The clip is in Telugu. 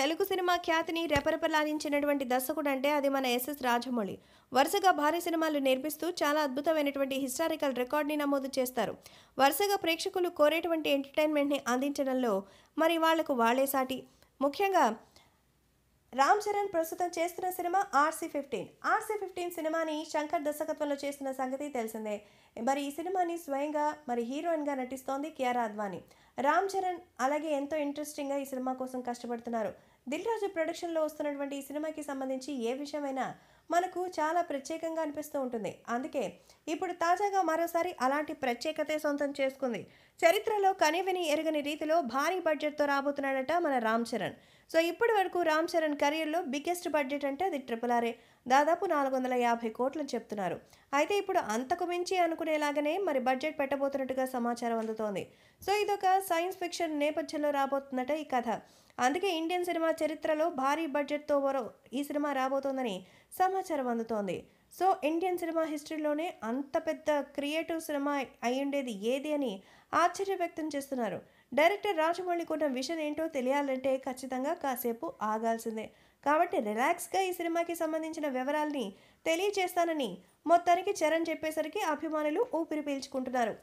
తెలుగు సినిమా ఖ్యాతిని రెపరెపలాదించినటువంటి దర్శకుడు అంటే అది మన ఎస్ఎస్ రాజమౌళి వరుసగా భారీ సినిమాలు నిర్మిస్తూ చాలా అద్భుతమైనటువంటి హిస్టారికల్ రికార్డ్ని నమోదు చేస్తారు వరుసగా ప్రేక్షకులు కోరేటువంటి ఎంటర్టైన్మెంట్ని అందించడంలో మరి వాళ్లకు వాళ్లే సాటి ముఖ్యంగా రామ్ చరణ్ ప్రస్తుతం చేస్తున్న cinema RC fifteen RC fifteen సినిమాని శంకర్ దర్శకత్వంలో చేస్తున్న సంగతి తెలిసిందే మరి ఈ సినిమాని స్వయంగా మరి హీరోయిన్గా నటిస్తోంది కియారా అద్వానీ రామ్ చరణ్ అలాగే ఎంతో ఇంట్రెస్టింగ్గా ఈ సినిమా కోసం కష్టపడుతున్నారు దిల్ రాజు ప్రొడక్షన్లో వస్తున్నటువంటి ఈ సినిమాకి సంబంధించి ఏ విషయమైనా మనకు చాలా ప్రత్యేకంగా అనిపిస్తూ ఉంటుంది అందుకే ఇప్పుడు తాజాగా మరోసారి అలాంటి ప్రత్యేకతే సొంతం చేసుకుంది చరిత్రలో కనివిని ఎరగని రీతిలో భారీ బడ్జెట్తో రాబోతున్నాడట మన రామ్ చరణ్ సో ఇప్పటి వరకు రామ్ చరణ్ కెరియర్లో బిగ్గెస్ట్ బడ్జెట్ అంటే అది ట్రిపుల్ ఆరే దాదాపు నాలుగు వందల యాభై కోట్లు చెప్తున్నారు అయితే ఇప్పుడు అంతకు మించి అనుకునేలాగానే మరి బడ్జెట్ పెట్టబోతున్నట్టుగా సమాచారం అందుతోంది సో ఇదొక సైన్స్ ఫిక్షన్ నేపథ్యంలో రాబోతుందట ఈ కథ అందుకే ఇండియన్ సినిమా చరిత్రలో భారీ బడ్జెట్తో వరో ఈ సినిమా రాబోతోందని సమాచారం అందుతోంది సో ఇండియన్ సినిమా హిస్టరీలోనే అంత పెద్ద క్రియేటివ్ సినిమా అయ్యుండేది ఏది అని ఆశ్చర్య వ్యక్తం చేస్తున్నారు డైరెక్టర్ రాజమౌళి ఉన్న విషన్ ఏంటో తెలియాలంటే ఖచ్చితంగా కాసేపు ఆగాల్సిందే కాబట్టి రిలాక్స్గా ఈ సినిమాకి సంబంధించిన వివరాల్ని తెలియజేస్తానని మొత్తానికి చరణ్ చెప్పేసరికి అభిమానులు ఊపిరి పీల్చుకుంటున్నారు